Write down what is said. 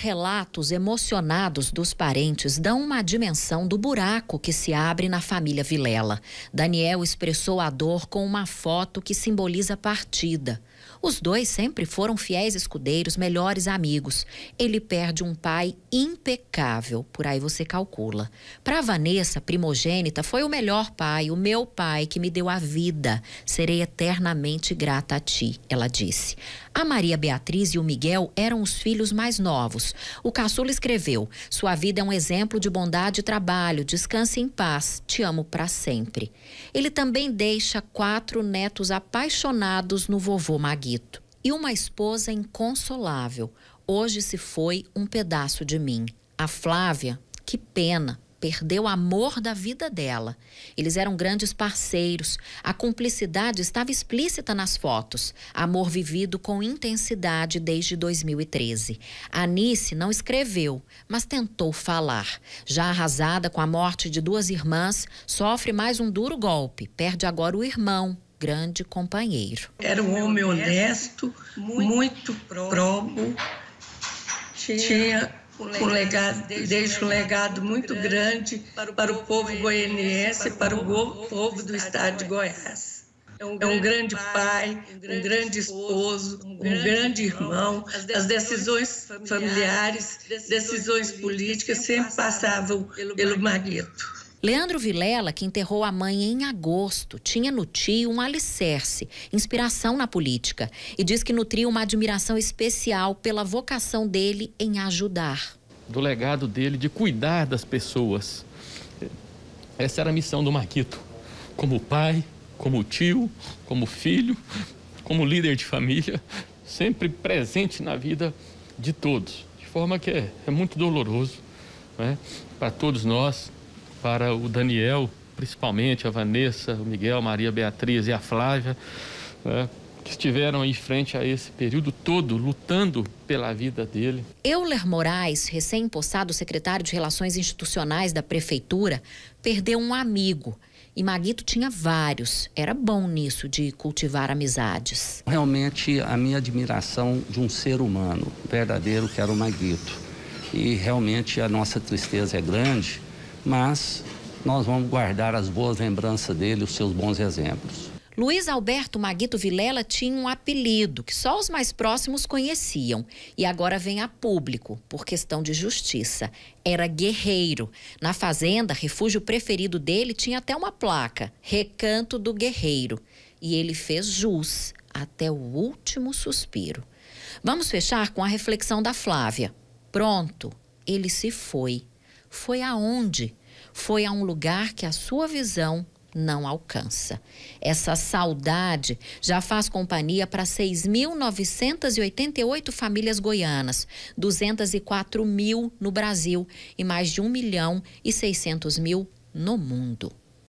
relatos emocionados dos parentes dão uma dimensão do buraco que se abre na família Vilela. Daniel expressou a dor com uma foto que simboliza partida. Os dois sempre foram fiéis escudeiros, melhores amigos. Ele perde um pai impecável, por aí você calcula. Para Vanessa, primogênita, foi o melhor pai, o meu pai que me deu a vida. Serei eternamente grata a ti, ela disse. A Maria Beatriz e o Miguel eram os filhos mais novos. O caçula escreveu: Sua vida é um exemplo de bondade e trabalho, descanse em paz, te amo para sempre. Ele também deixa quatro netos apaixonados no vovô Magui e uma esposa inconsolável. Hoje se foi um pedaço de mim. A Flávia, que pena, perdeu o amor da vida dela. Eles eram grandes parceiros. A cumplicidade estava explícita nas fotos. Amor vivido com intensidade desde 2013. A Anice não escreveu, mas tentou falar. Já arrasada com a morte de duas irmãs, sofre mais um duro golpe. Perde agora o irmão, grande companheiro. Era um homem honesto, muito, muito probo, tinha um legado, deixa um legado muito grande para o povo goianiense e para o povo do estado de Goiás. É um, é um grande pai, um, grande esposo, um grande, um grande irmão. As decisões familiares, decisões políticas sempre passavam pelo Magueto. Leandro Vilela, que enterrou a mãe em agosto, tinha no tio um alicerce, inspiração na política, e diz que nutria uma admiração especial pela vocação dele em ajudar. Do legado dele de cuidar das pessoas. Essa era a missão do Maquito, como pai, como tio, como filho, como líder de família, sempre presente na vida de todos. De forma que é, é muito doloroso né, para todos nós para o Daniel, principalmente a Vanessa, o Miguel, Maria Beatriz e a Flávia, né, que estiveram em frente a esse período todo lutando pela vida dele. Euler Moraes, recém-impostado secretário de Relações Institucionais da Prefeitura, perdeu um amigo. E Maguito tinha vários. Era bom nisso de cultivar amizades. Realmente a minha admiração de um ser humano verdadeiro que era o Maguito. E realmente a nossa tristeza é grande mas nós vamos guardar as boas lembranças dele, os seus bons exemplos. Luiz Alberto Maguito Vilela tinha um apelido que só os mais próximos conheciam e agora vem a público por questão de justiça. Era guerreiro. Na fazenda, refúgio preferido dele tinha até uma placa: Recanto do Guerreiro. E ele fez jus até o último suspiro. Vamos fechar com a reflexão da Flávia. Pronto, ele se foi foi aonde? Foi a um lugar que a sua visão não alcança. Essa saudade já faz companhia para 6.988 famílias goianas, 204 mil no Brasil e mais de 1 milhão e 600 mil no mundo.